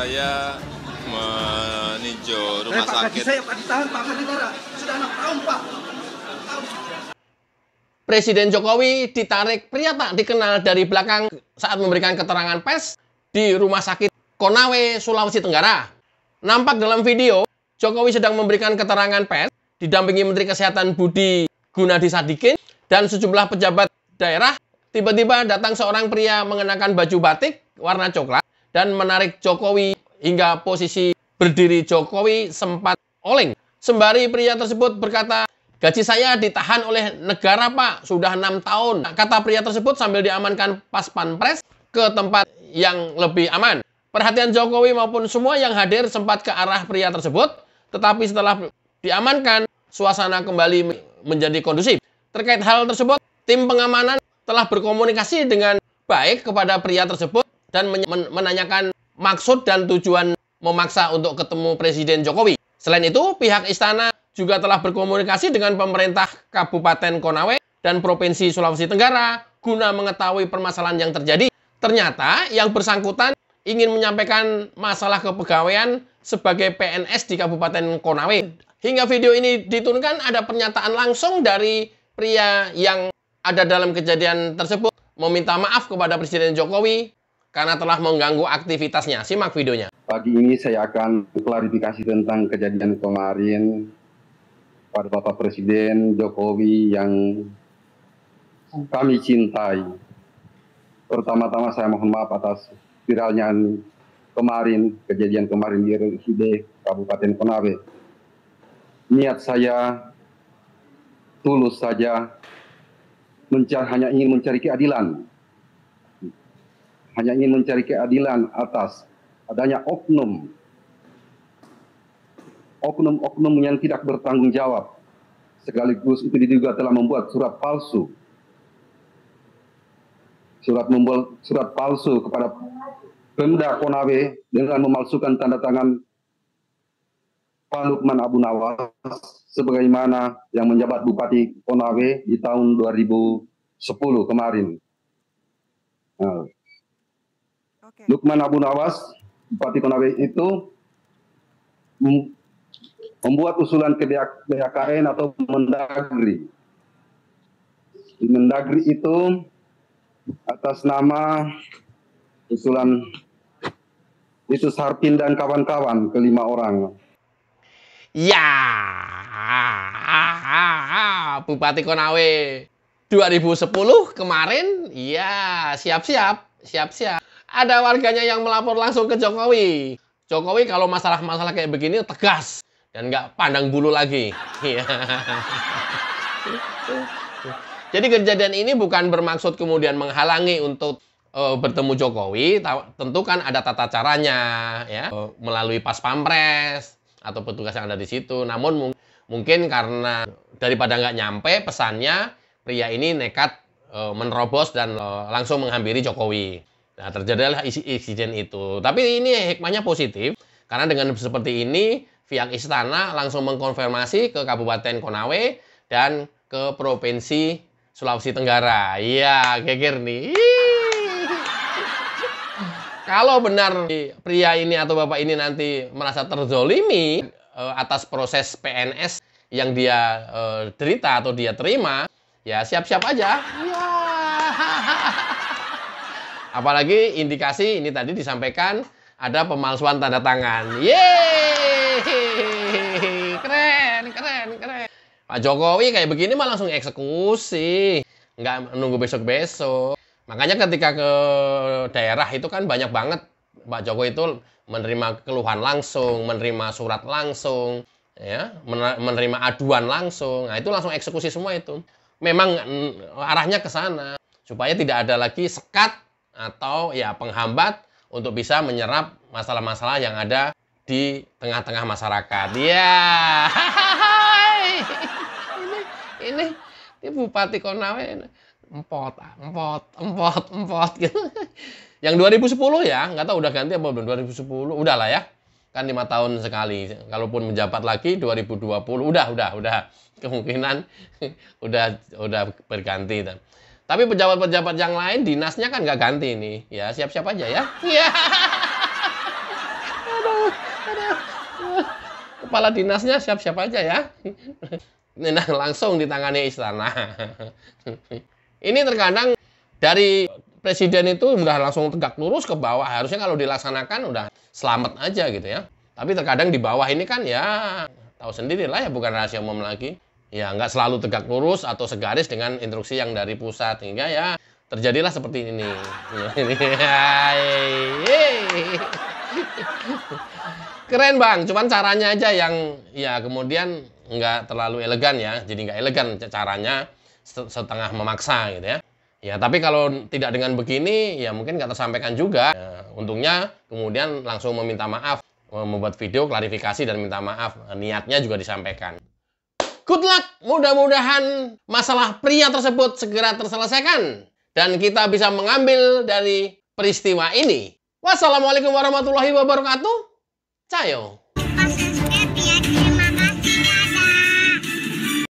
saya meninjau eh, rumah saya, sakit. saya Pak ditahan Pak Kadipara. Sudah enam tahun Pak. Presiden Jokowi ditarik pria tak dikenal dari belakang saat memberikan keterangan pers di rumah sakit Konawe, Sulawesi Tenggara. Nampak dalam video, Jokowi sedang memberikan keterangan pers didampingi Menteri Kesehatan Budi Gunadi Sadikin dan sejumlah pejabat daerah. Tiba-tiba datang seorang pria mengenakan baju batik warna coklat dan menarik Jokowi hingga posisi berdiri Jokowi sempat oleng. Sembari pria tersebut berkata, gaji saya ditahan oleh negara pak, sudah enam tahun. Kata pria tersebut sambil diamankan pas panpres ke tempat yang lebih aman. Perhatian Jokowi maupun semua yang hadir sempat ke arah pria tersebut, tetapi setelah diamankan, suasana kembali menjadi kondusif. Terkait hal tersebut, tim pengamanan telah berkomunikasi dengan baik kepada pria tersebut dan menanyakan maksud dan tujuan memaksa untuk ketemu Presiden Jokowi. Selain itu, pihak istana juga telah berkomunikasi dengan pemerintah Kabupaten Konawe dan Provinsi Sulawesi Tenggara guna mengetahui permasalahan yang terjadi. Ternyata yang bersangkutan ingin menyampaikan masalah kepegawaian sebagai PNS di Kabupaten Konawe. Hingga video ini diturunkan ada pernyataan langsung dari pria yang ada dalam kejadian tersebut meminta maaf kepada Presiden Jokowi karena telah mengganggu aktivitasnya. Simak videonya. Pagi ini saya akan klarifikasi tentang kejadian kemarin pada Bapak Presiden Jokowi yang kami cintai. Pertama-tama saya mohon maaf atas viralnya kemarin, kejadian kemarin di RSUD Kabupaten Konawe. Niat saya tulus saja mencari, hanya ingin mencari keadilan hanya ingin mencari keadilan atas adanya oknum oknum-oknum yang tidak bertanggung jawab sekaligus itu juga telah membuat surat palsu surat surat palsu kepada Pemda Konawe dengan memalsukan tanda tangan Pak Lukman Abu Nawas sebagaimana yang menjabat Bupati Konawe di tahun 2010 kemarin. Nah, Okay. Lukman Abu Nawas, Bupati Konawe itu membuat usulan ke BHKN atau Mendagri. Di Mendagri itu atas nama usulan itu Sarpin dan kawan-kawan kelima orang. Ya, Bupati Konawe 2010 kemarin, ya siap-siap, siap-siap ada warganya yang melapor langsung ke Jokowi. Jokowi kalau masalah-masalah kayak begini tegas dan nggak pandang bulu lagi. Iya. Jadi kejadian ini bukan bermaksud kemudian menghalangi untuk uh, bertemu Jokowi, tentu kan ada tata caranya ya uh, melalui pas pampres atau petugas yang ada di situ. Namun mung mungkin karena daripada nggak nyampe pesannya pria ini nekat uh, menerobos dan uh, langsung menghampiri Jokowi. Nah, terjadilah insiden itu. Tapi ini hikmahnya positif, karena dengan seperti ini, pihak istana langsung mengkonfirmasi ke Kabupaten Konawe dan ke Provinsi Sulawesi Tenggara. Iya, geger nih. Kalau benar pria ini atau bapak ini nanti merasa terzolimi eh, atas proses PNS yang dia eh, derita atau dia terima, ya siap-siap aja. Yeah. Apalagi indikasi ini tadi disampaikan ada pemalsuan tanda tangan. Yeay! Keren, keren, keren. Pak Jokowi kayak begini mah langsung eksekusi. Nggak nunggu besok-besok. Makanya ketika ke daerah itu kan banyak banget Pak Jokowi itu menerima keluhan langsung, menerima surat langsung, ya, menerima aduan langsung. Nah, itu langsung eksekusi semua itu. Memang arahnya ke sana supaya tidak ada lagi sekat atau ya penghambat untuk bisa menyerap masalah-masalah yang ada di tengah-tengah masyarakat. Ya, ini, ini, ini Bupati Konawe empot, ah, empot, empot, empot gitu. Yang 2010 ya, nggak tahu udah ganti apa belum 2010, udah lah ya. Kan lima tahun sekali, kalaupun menjabat lagi 2020, udah, udah, udah. Kemungkinan udah udah berganti. Tapi pejabat-pejabat yang lain dinasnya kan nggak ganti nih. Ya siap-siap aja ya. Iya. Kepala dinasnya siap-siap aja ya. Nah, langsung ditangani istana. Ini terkadang dari presiden itu udah langsung tegak lurus ke bawah. Harusnya kalau dilaksanakan udah selamat aja gitu ya. Tapi terkadang di bawah ini kan ya tahu sendiri lah ya bukan rahasia umum lagi ya nggak selalu tegak lurus atau segaris dengan instruksi yang dari pusat sehingga ya terjadilah seperti ini. Keren bang, cuman caranya aja yang ya kemudian nggak terlalu elegan ya, jadi nggak elegan caranya setengah memaksa gitu ya. Ya tapi kalau tidak dengan begini ya mungkin nggak tersampaikan juga. Ya, untungnya kemudian langsung meminta maaf, membuat video klarifikasi dan minta maaf niatnya juga disampaikan. Good luck, mudah-mudahan masalah pria tersebut segera terselesaikan dan kita bisa mengambil dari peristiwa ini. Wassalamualaikum warahmatullahi wabarakatuh. Cayo.